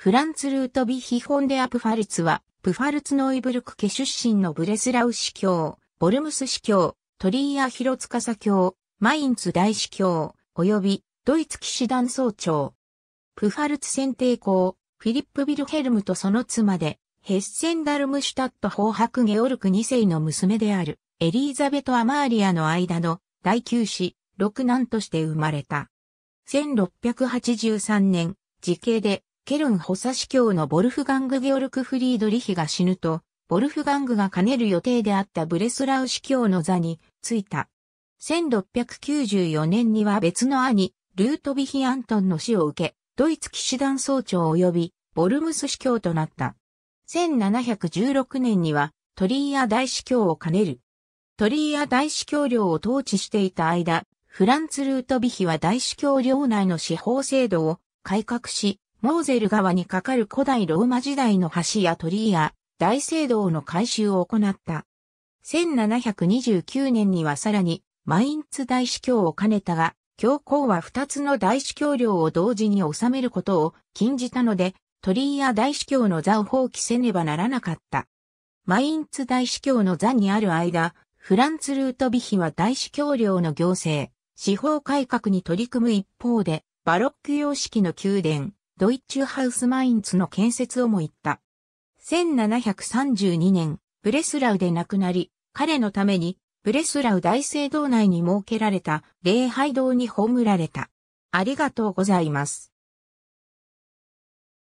フランツ・ルートビヒ・ホンデア・プファルツは、プファルツノイブルク家出身のブレスラウ司教、ボルムス司教、トリーア・ヒロツカサ教、マインツ大司教、及びドイツ騎士団総長。プファルツ選定校、フィリップ・ビルヘルムとその妻で、ヘッセンダルムシュタット法ク・ゲオルク2世の娘である、エリーザベト・アマーリアの間の第9子、六男として生まれた。1683年、時系で、ケルン補佐司教のボルフガング・ゲオルク・フリードリヒが死ぬと、ボルフガングが兼ねる予定であったブレスラウ司教の座に着いた。1694年には別の兄、ルートビヒ・アントンの死を受け、ドイツ騎士団総長及び、ボルムス司教となった。1716年には、トリーア大司教を兼ねる。トリーア大司教領を統治していた間、フランツ・ルートビヒは大司教領内の司法制度を改革し、モーゼル川に架かる古代ローマ時代の橋や鳥居や大聖堂の改修を行った。1729年にはさらにマインツ大司教を兼ねたが、教皇は二つの大司教領を同時に治めることを禁じたので、鳥居や大司教の座を放棄せねばならなかった。マインツ大司教の座にある間、フランツ・ルートビヒは大司教領の行政、司法改革に取り組む一方で、バロック様式の宮殿、ドイッチュハウスマインツの建設をも言った。1732年、ブレスラウで亡くなり、彼のために、ブレスラウ大聖堂内に設けられた礼拝堂に葬られた。ありがとうございます。